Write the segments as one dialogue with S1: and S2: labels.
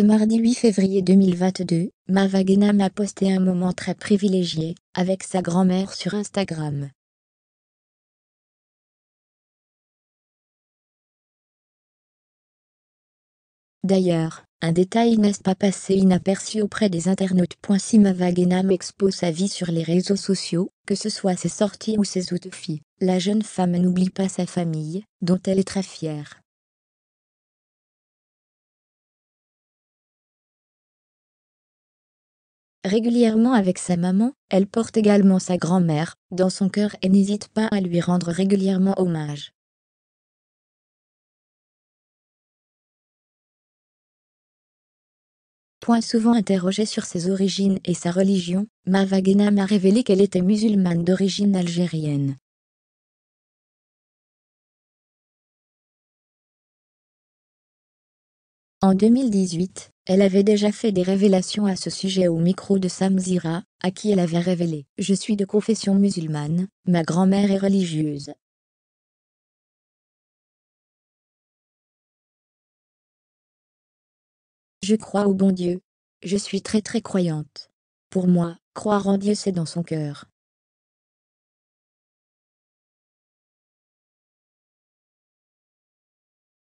S1: Ce mardi 8 février 2022, Mavagenam a posté un moment très privilégié
S2: avec sa grand-mère sur Instagram. D'ailleurs, un
S3: détail n'est pas passé inaperçu auprès des internautes. Si Mavagenam expose sa vie sur les réseaux sociaux, que ce soit ses sorties ou ses outfits, la jeune femme n'oublie pas sa famille,
S2: dont elle est très fière. régulièrement avec sa maman, elle porte également sa grand-mère dans son cœur et n'hésite pas à lui rendre régulièrement hommage. Point souvent interrogée sur ses origines et sa religion, Mavagena m'a révélé qu'elle était musulmane d'origine algérienne. En 2018,
S3: elle avait déjà fait des révélations à ce sujet au micro de Samzira, à qui elle avait révélé « Je suis de confession musulmane, ma grand-mère est religieuse.
S2: Je crois au bon Dieu. Je suis très très croyante. Pour moi, croire en Dieu c'est dans son cœur.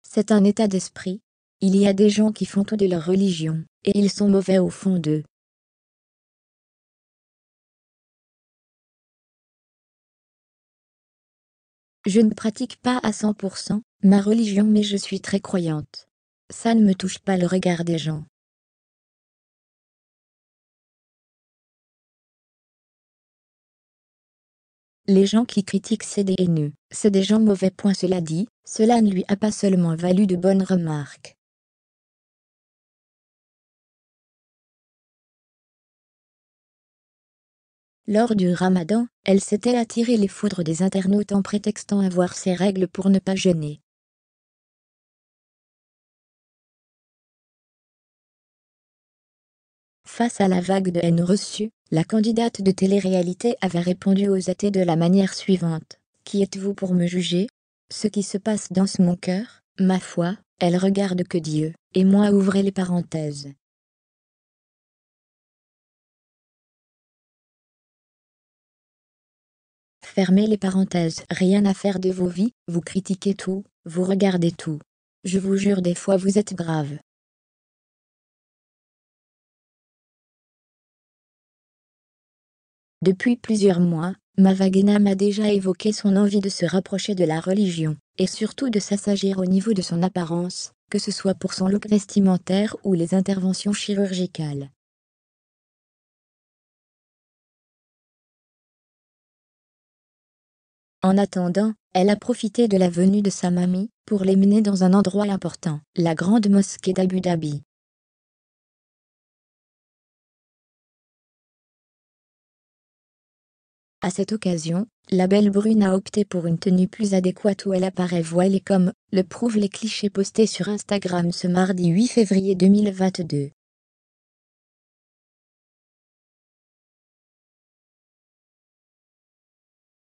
S2: C'est un état d'esprit, il y a des gens qui font tout de leur religion, et ils sont mauvais au fond d'eux. Je ne pratique pas à 100% ma religion mais je suis très croyante. Ça ne me touche pas le regard des gens. Les gens qui critiquent c'est des c'est des gens mauvais. Point cela dit, cela ne lui a pas seulement valu de bonnes remarques. Lors du ramadan, elle s'était attirée les foudres des internautes en prétextant avoir ses règles pour ne pas jeûner.
S3: Face à la vague de haine reçue, la candidate de télé-réalité avait répondu aux athées de la manière suivante. Qui êtes-vous pour me juger Ce qui se passe dans mon cœur, ma foi, elle regarde que Dieu, et moi ouvrez les
S2: parenthèses. Fermez les parenthèses. Rien à faire de vos vies, vous critiquez tout, vous regardez tout. Je vous jure des fois vous êtes grave.
S3: Depuis plusieurs mois, Mavagena m'a déjà évoqué son envie de se rapprocher de la religion, et surtout de s'assagir au niveau de son apparence, que ce soit pour son look vestimentaire ou
S1: les
S2: interventions chirurgicales. En attendant, elle a profité de la venue de sa mamie pour les mener dans un endroit important, la grande mosquée d'Abu Dhabi.
S3: À cette occasion, la belle brune a opté pour une tenue plus adéquate où elle apparaît voilée comme le prouvent les clichés postés sur Instagram ce mardi 8 février
S1: 2022.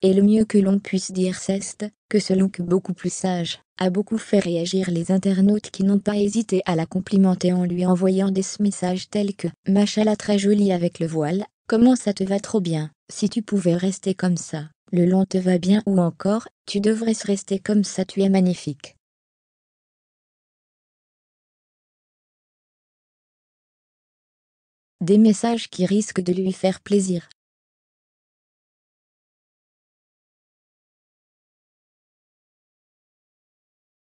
S3: Et le mieux que l'on puisse dire c'est que ce look beaucoup plus sage a beaucoup fait réagir les internautes qui n'ont pas hésité à la complimenter en lui envoyant des messages tels que « Machala très jolie avec le voile, comment ça te va trop bien, si tu pouvais rester comme ça, le long te va bien ou encore, tu devrais rester comme ça
S2: tu es magnifique ». Des messages qui risquent de lui faire plaisir.